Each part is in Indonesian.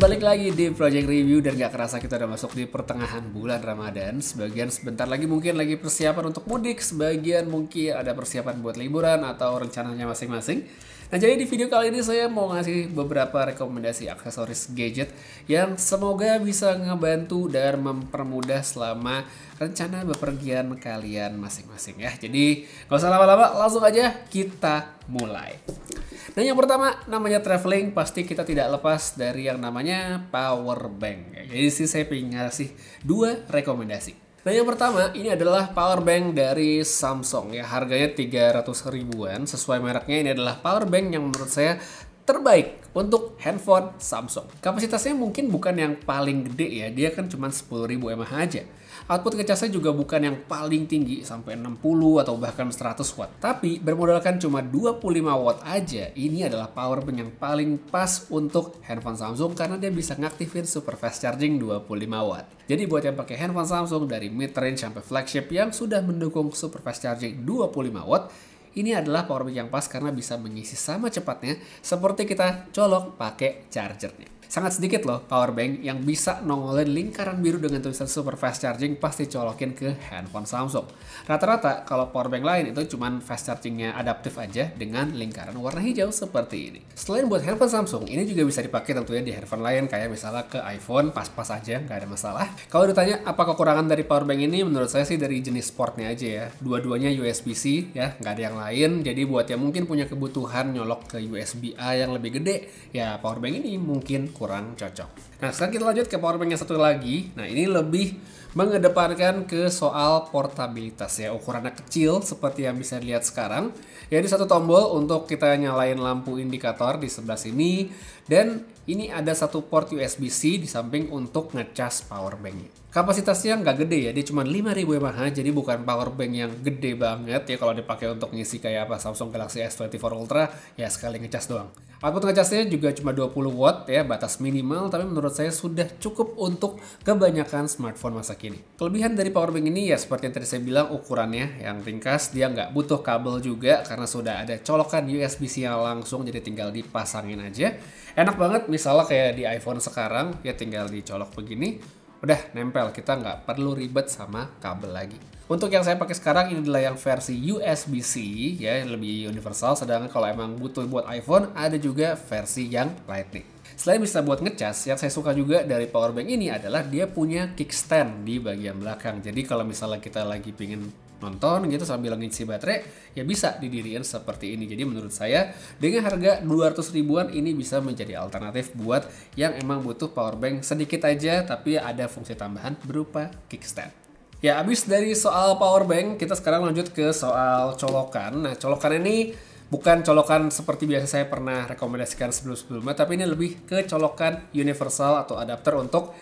balik lagi di Project Review dan gak kerasa kita udah masuk di pertengahan bulan Ramadan. Sebagian sebentar lagi mungkin lagi persiapan untuk mudik, sebagian mungkin ada persiapan buat liburan atau rencananya masing-masing. Nah jadi di video kali ini saya mau ngasih beberapa rekomendasi aksesoris gadget yang semoga bisa ngebantu dan mempermudah selama rencana bepergian kalian masing-masing ya. Jadi nggak usah lama-lama langsung aja kita mulai. Nah yang pertama namanya traveling pasti kita tidak lepas dari yang namanya power bank. Jadi sih saya pengen ngasih dua rekomendasi. Nah yang pertama ini adalah power bank dari Samsung ya harganya 300 ribuan sesuai mereknya ini adalah power bank yang menurut saya terbaik untuk handphone Samsung. Kapasitasnya mungkin bukan yang paling gede ya, dia kan cuma 10.000 mAh aja. Output ngecasnya juga bukan yang paling tinggi sampai 60 atau bahkan 100 watt. Tapi bermodalkan cuma 25 watt aja, ini adalah power bank yang paling pas untuk handphone Samsung karena dia bisa ngaktifin super fast charging 25 watt. Jadi buat yang pakai handphone Samsung dari mid range sampai flagship yang sudah mendukung super fast charging 25 watt, ini adalah powerbank yang pas karena bisa mengisi sama cepatnya seperti kita colok pakai chargernya. Sangat sedikit loh power bank yang bisa nongolin lingkaran biru dengan tulisan super fast charging pasti colokin ke handphone Samsung. Rata-rata kalau power bank lain itu cuman fast chargingnya adaptif aja dengan lingkaran warna hijau seperti ini. Selain buat handphone Samsung, ini juga bisa dipakai tentunya di handphone lain kayak misalnya ke iPhone pas-pas aja nggak ada masalah. Kalau ditanya apa kekurangan dari power bank ini, menurut saya sih dari jenis portnya aja ya. Dua-duanya USB-C ya, nggak ada yang lain. Jadi buat yang mungkin punya kebutuhan nyolok ke USB-A yang lebih gede, ya power bank ini mungkin kurang cocok. Nah, sekarang kita lanjut ke powerbank yang satu lagi. Nah, ini lebih mengedepankan ke soal portabilitas ya. Ukurannya kecil seperti yang bisa dilihat sekarang. Jadi satu tombol untuk kita nyalain lampu indikator di sebelah sini dan ini ada satu port USB-C di samping untuk ngecas powerbanknya kapasitasnya nggak gede ya dia cuma 5000 mAh jadi bukan power bank yang gede banget ya kalau dipakai untuk ngisi kayak apa Samsung Galaxy S24 Ultra ya sekali ngecas doang output ngecasnya juga cuma 20 watt ya batas minimal tapi menurut saya sudah cukup untuk kebanyakan smartphone masa kini kelebihan dari power bank ini ya seperti yang tadi saya bilang ukurannya yang ringkas dia nggak butuh kabel juga karena sudah ada colokan USB-C yang langsung jadi tinggal dipasangin aja enak banget misalnya kayak di iPhone sekarang ya tinggal dicolok begini Udah nempel, kita nggak perlu ribet sama kabel lagi. Untuk yang saya pakai sekarang ini adalah yang versi USB-C ya, yang lebih universal. Sedangkan kalau emang butuh buat iPhone, ada juga versi yang Lightning. Selain bisa buat ngecas, yang saya suka juga dari powerbank ini adalah dia punya kickstand di bagian belakang. Jadi kalau misalnya kita lagi pingin nonton gitu sambil ngisi baterai ya bisa didirikan seperti ini jadi menurut saya dengan harga 200 ribuan ini bisa menjadi alternatif buat yang emang butuh power bank sedikit aja tapi ada fungsi tambahan berupa kickstand ya abis dari soal power bank kita sekarang lanjut ke soal colokan nah colokan ini bukan colokan seperti biasa saya pernah rekomendasikan sebelum-sebelumnya, tapi ini lebih ke colokan universal atau adapter untuk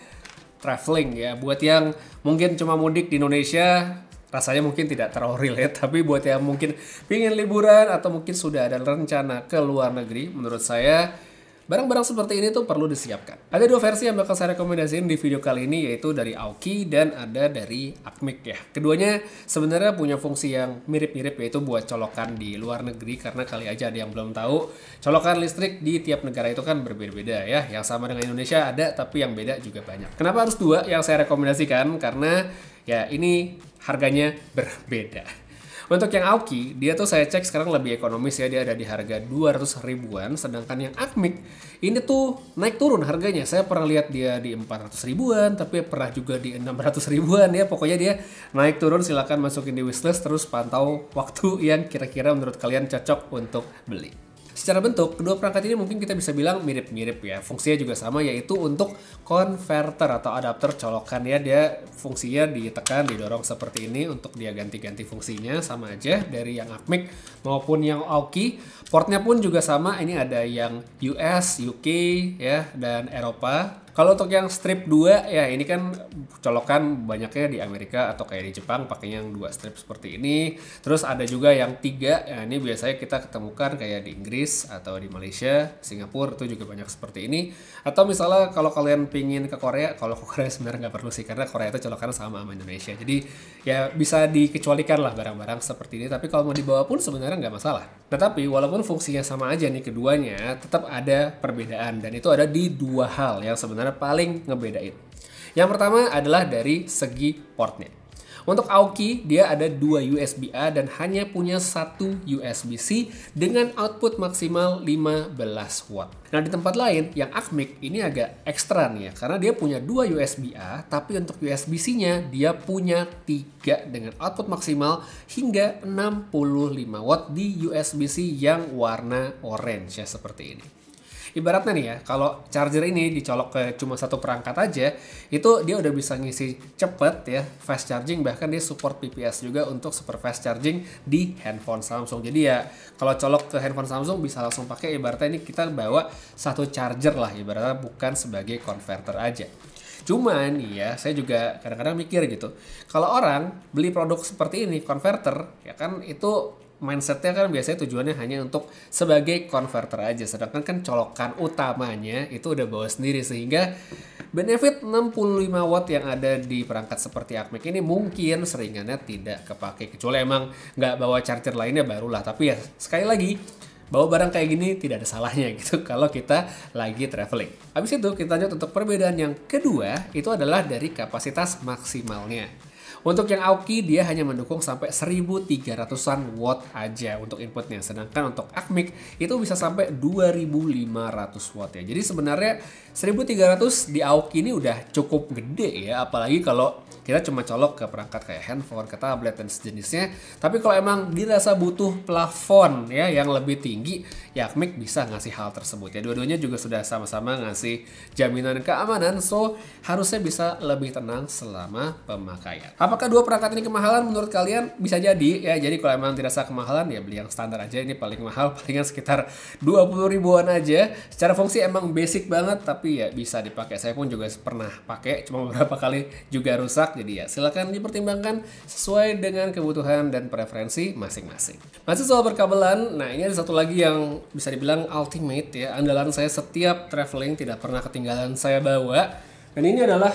traveling ya. Buat yang mungkin cuma mudik di Indonesia, rasanya mungkin tidak terlalu relate tapi buat yang mungkin pingin liburan atau mungkin sudah ada rencana ke luar negeri menurut saya barang-barang seperti ini tuh perlu disiapkan ada dua versi yang bakal saya rekomendasiin di video kali ini yaitu dari Aoki dan ada dari Akmic ya keduanya sebenarnya punya fungsi yang mirip-mirip yaitu buat colokan di luar negeri karena kali aja ada yang belum tahu colokan listrik di tiap negara itu kan berbeda-beda ya yang sama dengan Indonesia ada tapi yang beda juga banyak kenapa harus dua yang saya rekomendasikan karena Ya, ini harganya berbeda. Untuk yang Aoki, dia tuh saya cek sekarang lebih ekonomis ya, dia ada di harga 200 ribuan, sedangkan yang Akmik ini tuh naik turun harganya. Saya pernah lihat dia di 400 ribuan, tapi pernah juga di 600 ribuan ya. Pokoknya dia naik turun, silahkan masukin di wishlist terus pantau waktu yang kira-kira menurut kalian cocok untuk beli. Secara bentuk, kedua perangkat ini mungkin kita bisa bilang mirip-mirip ya. Fungsinya juga sama yaitu untuk converter atau adapter colokan ya. Dia fungsinya ditekan, didorong seperti ini untuk dia ganti-ganti fungsinya sama aja dari yang ACMIC maupun yang AUKI. Portnya pun juga sama, ini ada yang US, UK ya dan Eropa. Kalau untuk yang strip 2 ya ini kan colokan banyaknya di Amerika atau kayak di Jepang pakainya yang dua strip seperti ini. Terus ada juga yang tiga. Ya, ini biasanya kita ketemukan kayak di Inggris atau di Malaysia, Singapura itu juga banyak seperti ini. Atau misalnya kalau kalian pingin ke Korea, kalau ke Korea sebenarnya nggak perlu sih karena Korea itu colokan sama sama Indonesia. Jadi ya bisa dikecualikan lah barang-barang seperti ini. Tapi kalau mau dibawa pun sebenarnya nggak masalah. Tetapi walaupun fungsinya sama aja nih keduanya, tetap ada perbedaan dan itu ada di dua hal yang sebenarnya sebenarnya paling ngebedain. Yang pertama adalah dari segi portnya. Untuk Aoki, dia ada dua USB-A dan hanya punya satu USB-C dengan output maksimal 15 watt. Nah di tempat lain, yang Acmic ini agak ekstra nih ya, karena dia punya dua USB-A, tapi untuk USB-C-nya dia punya tiga dengan output maksimal hingga 65 watt di USB-C yang warna orange ya seperti ini. Ibaratnya nih ya, kalau charger ini dicolok ke cuma satu perangkat aja, itu dia udah bisa ngisi cepet ya, fast charging bahkan dia support PPS juga untuk super fast charging di handphone Samsung. Jadi ya kalau colok ke handphone Samsung bisa langsung pakai ibaratnya ini kita bawa satu charger lah ibaratnya bukan sebagai converter aja. Cuman ya saya juga kadang-kadang mikir gitu. Kalau orang beli produk seperti ini converter ya kan itu mindsetnya kan biasanya tujuannya hanya untuk sebagai converter aja sedangkan kan colokan utamanya itu udah bawa sendiri sehingga benefit 65 watt yang ada di perangkat seperti Acmec ini mungkin seringannya tidak kepake kecuali emang nggak bawa charger lainnya barulah tapi ya sekali lagi bawa barang kayak gini tidak ada salahnya gitu kalau kita lagi traveling. Habis itu kita lanjut untuk perbedaan yang kedua itu adalah dari kapasitas maksimalnya. Untuk yang Aoki dia hanya mendukung sampai 1300-an watt aja untuk inputnya. Sedangkan untuk Akmic itu bisa sampai 2500 watt ya. Jadi sebenarnya 1300 di Aoki ini udah cukup gede ya apalagi kalau kita cuma colok ke perangkat kayak handphone, ke tablet dan sejenisnya. Tapi kalau emang dirasa butuh plafon ya yang lebih tinggi, ya Mic bisa ngasih hal tersebut. Ya dua-duanya juga sudah sama-sama ngasih jaminan keamanan, so harusnya bisa lebih tenang selama pemakaian. Apakah dua perangkat ini kemahalan menurut kalian? Bisa jadi ya. Jadi kalau emang dirasa kemahalan ya beli yang standar aja. Ini paling mahal palingan sekitar 20 ribuan aja. Secara fungsi emang basic banget tapi ya bisa dipakai. Saya pun juga pernah pakai cuma beberapa kali juga rusak rusak. Jadi ya silakan dipertimbangkan sesuai dengan kebutuhan dan preferensi masing-masing. Masih soal perkabelan, nah ini ada satu lagi yang bisa dibilang ultimate ya, andalan saya setiap traveling tidak pernah ketinggalan saya bawa. Dan ini adalah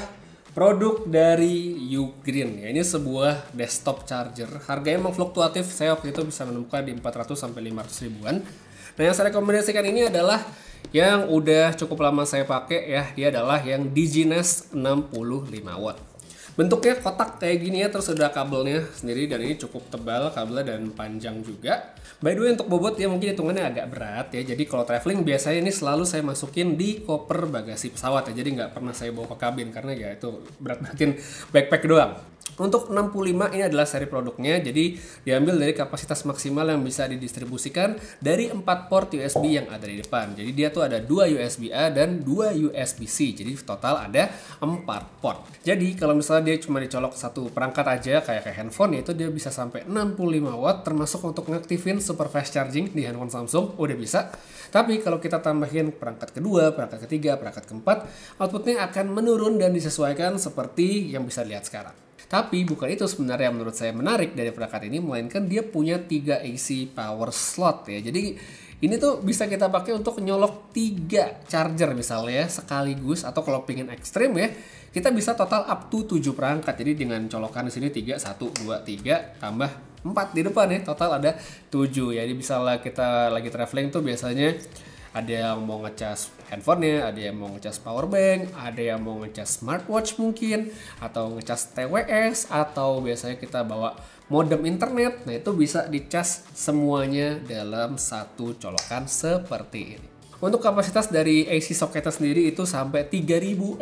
produk dari Ugreen ya ini sebuah desktop charger harganya emang fluktuatif saya waktu itu bisa menemukan di 400 sampai 500 ribuan nah yang saya rekomendasikan ini adalah yang udah cukup lama saya pakai ya dia adalah yang Digines 65 watt bentuknya kotak kayak gini ya terus ada kabelnya sendiri dan ini cukup tebal kabelnya dan panjang juga by the way untuk bobot ya mungkin hitungannya agak berat ya jadi kalau traveling biasanya ini selalu saya masukin di koper bagasi pesawat ya jadi nggak pernah saya bawa ke kabin karena ya itu berat batin backpack doang untuk 65 ini adalah seri produknya, jadi diambil dari kapasitas maksimal yang bisa didistribusikan dari 4 port USB yang ada di depan. Jadi dia tuh ada 2 USB-A dan 2 USB-C, jadi total ada 4 port. Jadi kalau misalnya dia cuma dicolok satu perangkat aja kayak kayak handphone, ya itu dia bisa sampai 65 watt termasuk untuk ngaktifin super fast charging di handphone Samsung udah bisa. Tapi kalau kita tambahin perangkat kedua, perangkat ketiga, perangkat keempat, outputnya akan menurun dan disesuaikan seperti yang bisa lihat sekarang. Tapi bukan itu sebenarnya menurut saya menarik dari perangkat ini, melainkan dia punya 3 AC power slot ya. Jadi ini tuh bisa kita pakai untuk nyolok 3 charger misalnya ya, sekaligus atau kalau pingin ekstrim ya, kita bisa total up to 7 perangkat. Jadi dengan colokan di sini 3, 1, 2, 3, tambah 4 di depan ya, total ada 7. Jadi bisa kita lagi traveling tuh biasanya ada yang mau ngecas handphonenya, ada yang mau ngecas power bank, ada yang mau ngecas smartwatch mungkin, atau ngecas TWS, atau biasanya kita bawa modem internet. Nah itu bisa dicas semuanya dalam satu colokan seperti ini. Untuk kapasitas dari AC soketnya sendiri itu sampai 3600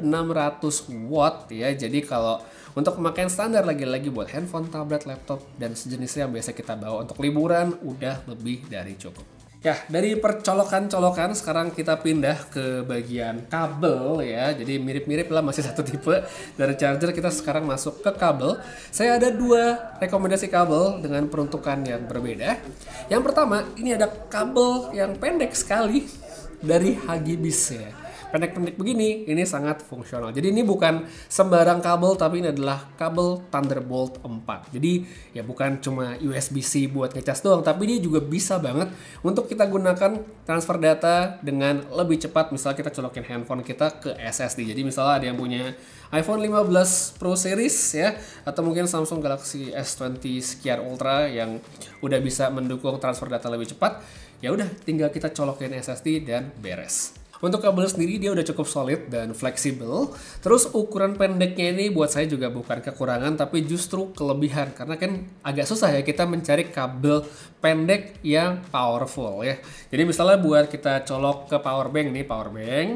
watt ya. Jadi kalau untuk pemakaian standar lagi-lagi buat handphone, tablet, laptop, dan sejenisnya yang biasa kita bawa untuk liburan udah lebih dari cukup. Ya, dari percolokan-colokan sekarang kita pindah ke bagian kabel ya. Jadi mirip-mirip lah masih satu tipe dari charger kita sekarang masuk ke kabel. Saya ada dua rekomendasi kabel dengan peruntukan yang berbeda. Yang pertama, ini ada kabel yang pendek sekali dari Hagibis ya pendek-pendek begini ini sangat fungsional. Jadi ini bukan sembarang kabel tapi ini adalah kabel Thunderbolt 4. Jadi ya bukan cuma USB-C buat ngecas doang tapi ini juga bisa banget untuk kita gunakan transfer data dengan lebih cepat Misalnya kita colokin handphone kita ke SSD. Jadi misalnya ada yang punya iPhone 15 Pro series ya atau mungkin Samsung Galaxy S20 sekian Ultra yang udah bisa mendukung transfer data lebih cepat, ya udah tinggal kita colokin SSD dan beres. Untuk kabel sendiri dia udah cukup solid dan fleksibel. Terus ukuran pendeknya ini buat saya juga bukan kekurangan tapi justru kelebihan karena kan agak susah ya kita mencari kabel pendek yang powerful ya. Jadi misalnya buat kita colok ke power bank nih power bank,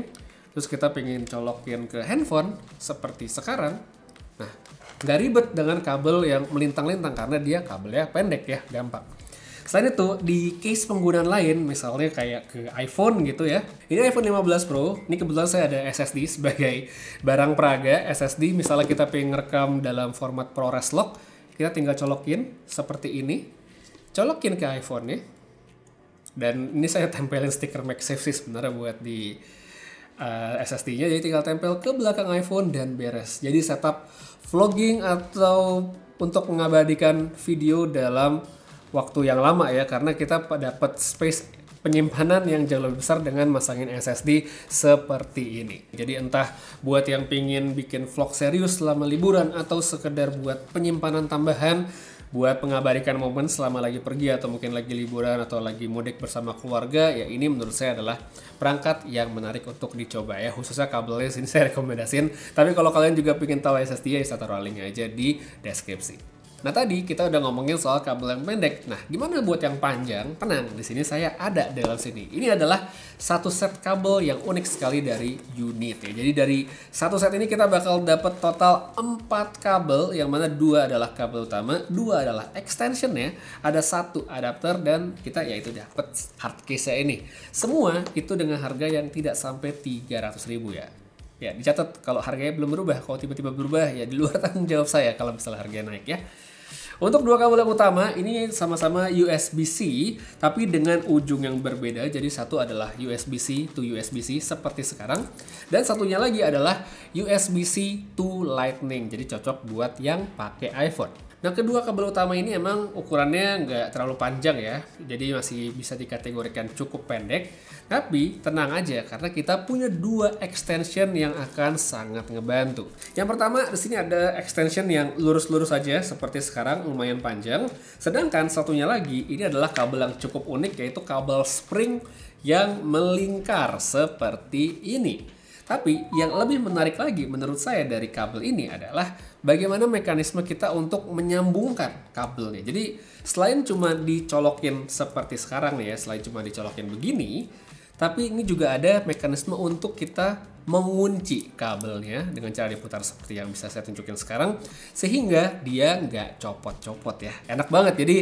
terus kita pengen colokin ke handphone seperti sekarang. Nah, nggak ribet dengan kabel yang melintang-lintang karena dia kabelnya pendek ya, gampang. Selain itu, di case penggunaan lain, misalnya kayak ke iPhone gitu ya. Ini iPhone 15 Pro, ini kebetulan saya ada SSD sebagai barang peraga. SSD misalnya kita pengen ngerekam dalam format ProRes Lock, kita tinggal colokin seperti ini. Colokin ke iPhone ya. Dan ini saya tempelin stiker MagSafe sih sebenarnya buat di uh, eh, SSD-nya. Jadi tinggal tempel ke belakang iPhone dan beres. Jadi setup vlogging atau untuk mengabadikan video dalam waktu yang lama ya karena kita dapat space penyimpanan yang jauh lebih besar dengan masangin SSD seperti ini. Jadi entah buat yang pingin bikin vlog serius selama liburan atau sekedar buat penyimpanan tambahan buat pengabarikan momen selama lagi pergi atau mungkin lagi liburan atau lagi mudik bersama keluarga ya ini menurut saya adalah perangkat yang menarik untuk dicoba ya khususnya kabelnya sini saya rekomendasiin tapi kalau kalian juga pengen tahu SSD ya saya taruh linknya aja di deskripsi. Nah tadi kita udah ngomongin soal kabel yang pendek. Nah gimana buat yang panjang? Tenang, di sini saya ada dalam sini. Ini adalah satu set kabel yang unik sekali dari unit ya. Jadi dari satu set ini kita bakal dapat total 4 kabel yang mana dua adalah kabel utama, dua adalah extension ya. Ada satu adapter dan kita yaitu dapat hard case ini. Semua itu dengan harga yang tidak sampai 300 ribu ya ya dicatat kalau harganya belum berubah kalau tiba-tiba berubah ya di luar tanggung jawab saya kalau misalnya harganya naik ya untuk dua kabel yang utama ini sama-sama USB-C tapi dengan ujung yang berbeda. Jadi satu adalah USB-C to USB-C seperti sekarang dan satunya lagi adalah USB-C to Lightning. Jadi cocok buat yang pakai iPhone. Nah kedua kabel utama ini emang ukurannya nggak terlalu panjang ya, jadi masih bisa dikategorikan cukup pendek. Tapi tenang aja karena kita punya dua extension yang akan sangat ngebantu. Yang pertama di sini ada extension yang lurus-lurus aja seperti sekarang lumayan panjang. Sedangkan satunya lagi ini adalah kabel yang cukup unik yaitu kabel spring yang melingkar seperti ini. Tapi yang lebih menarik lagi menurut saya dari kabel ini adalah bagaimana mekanisme kita untuk menyambungkan kabelnya. Jadi selain cuma dicolokin seperti sekarang ya, selain cuma dicolokin begini, tapi ini juga ada mekanisme untuk kita mengunci kabelnya dengan cara diputar seperti yang bisa saya tunjukin sekarang sehingga dia nggak copot-copot ya. Enak banget. Jadi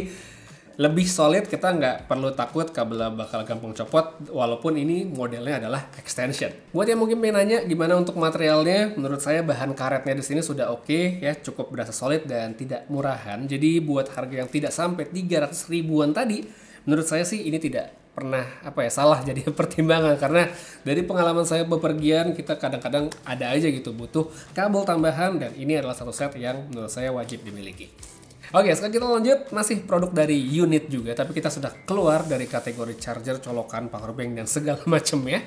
lebih solid kita nggak perlu takut kabel bakal gampang copot walaupun ini modelnya adalah extension. Buat yang mungkin pengen nanya gimana untuk materialnya, menurut saya bahan karetnya di sini sudah oke okay, ya cukup berasa solid dan tidak murahan. Jadi buat harga yang tidak sampai 300 ribuan tadi, menurut saya sih ini tidak pernah apa ya salah jadi pertimbangan karena dari pengalaman saya bepergian kita kadang-kadang ada aja gitu butuh kabel tambahan dan ini adalah satu set yang menurut saya wajib dimiliki. Oke, sekarang kita lanjut masih produk dari unit juga, tapi kita sudah keluar dari kategori charger, colokan, power bank dan segala macamnya.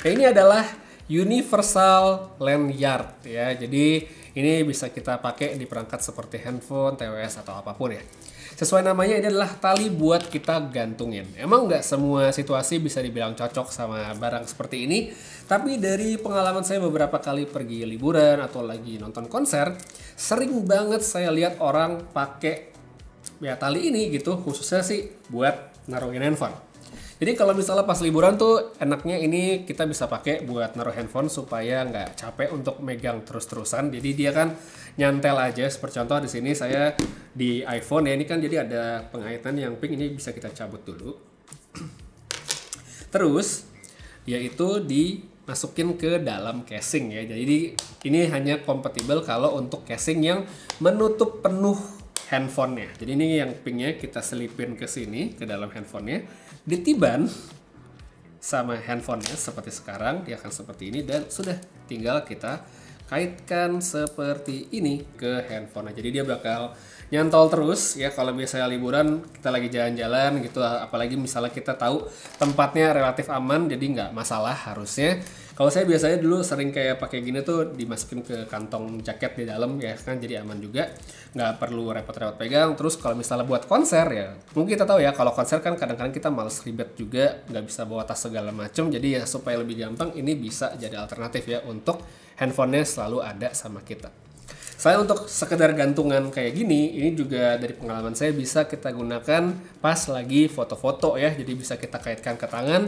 Nah, ini adalah universal lanyard ya. Jadi ini bisa kita pakai di perangkat seperti handphone, TWS atau apapun ya. Sesuai namanya ini adalah tali buat kita gantungin. Emang nggak semua situasi bisa dibilang cocok sama barang seperti ini, tapi dari pengalaman saya beberapa kali pergi liburan atau lagi nonton konser, sering banget saya lihat orang pakai ya tali ini gitu, khususnya sih buat naruhin handphone. Jadi kalau misalnya pas liburan tuh enaknya ini kita bisa pakai buat naruh handphone supaya nggak capek untuk megang terus-terusan. Jadi dia kan nyantel aja. Seperti contoh di sini saya di iPhone ya ini kan jadi ada pengaitan yang pink ini bisa kita cabut dulu. Terus yaitu dimasukin ke dalam casing ya. Jadi ini hanya kompatibel kalau untuk casing yang menutup penuh handphonenya. Jadi ini yang pingnya kita selipin ke sini ke dalam handphonenya, ditiban sama handphonenya seperti sekarang, dia akan seperti ini dan sudah tinggal kita kaitkan seperti ini ke handphone. Jadi dia bakal nyantol terus ya kalau misalnya liburan kita lagi jalan-jalan gitu apalagi misalnya kita tahu tempatnya relatif aman jadi nggak masalah harusnya kalau saya biasanya dulu sering kayak pakai gini tuh dimasukin ke kantong jaket di dalam ya kan jadi aman juga. Nggak perlu repot-repot pegang. Terus kalau misalnya buat konser ya, mungkin kita tahu ya kalau konser kan kadang-kadang kita males ribet juga, nggak bisa bawa tas segala macam. Jadi ya supaya lebih gampang ini bisa jadi alternatif ya untuk handphonenya selalu ada sama kita. Saya untuk sekedar gantungan kayak gini, ini juga dari pengalaman saya bisa kita gunakan pas lagi foto-foto ya. Jadi bisa kita kaitkan ke tangan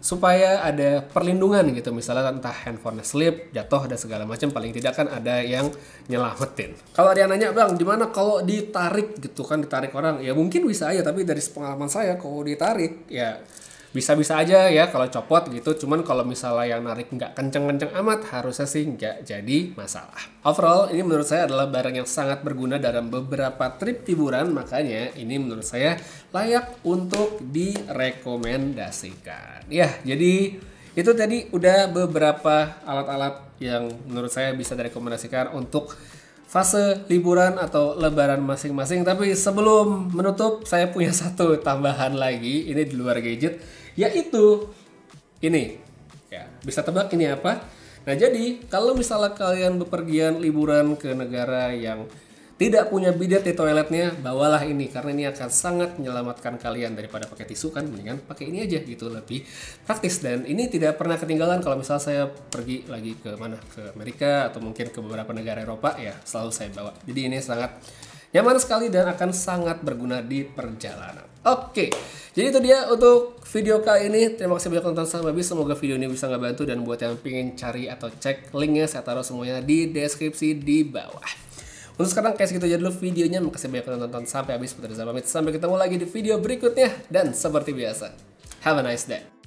supaya ada perlindungan gitu misalnya entah handphone slip jatuh dan segala macam paling tidak kan ada yang nyelamatin kalau ada yang nanya bang gimana kalau ditarik gitu kan ditarik orang ya mungkin bisa aja tapi dari pengalaman saya kalau ditarik ya bisa-bisa aja ya kalau copot gitu cuman kalau misalnya yang narik nggak kenceng-kenceng amat harusnya sih nggak jadi masalah overall ini menurut saya adalah barang yang sangat berguna dalam beberapa trip liburan makanya ini menurut saya layak untuk direkomendasikan ya jadi itu tadi udah beberapa alat-alat yang menurut saya bisa direkomendasikan untuk fase liburan atau lebaran masing-masing. Tapi sebelum menutup, saya punya satu tambahan lagi. Ini di luar gadget yaitu ini. Ya, bisa tebak ini apa? Nah, jadi kalau misalnya kalian bepergian liburan ke negara yang tidak punya bidet di toiletnya, bawalah ini karena ini akan sangat menyelamatkan kalian daripada pakai tisu kan, mendingan pakai ini aja gitu lebih praktis dan ini tidak pernah ketinggalan kalau misalnya saya pergi lagi ke mana ke Amerika atau mungkin ke beberapa negara Eropa ya selalu saya bawa. Jadi ini sangat nyaman sekali dan akan sangat berguna di perjalanan. Oke, jadi itu dia untuk video kali ini. Terima kasih banyak nonton sampai habis. Semoga video ini bisa bantu dan buat yang pengen cari atau cek linknya, saya taruh semuanya di deskripsi di bawah. Untuk sekarang kayak segitu aja dulu videonya. Makasih banyak nonton sampai habis. Putri Zah Sampai ketemu lagi di video berikutnya. Dan seperti biasa, have a nice day.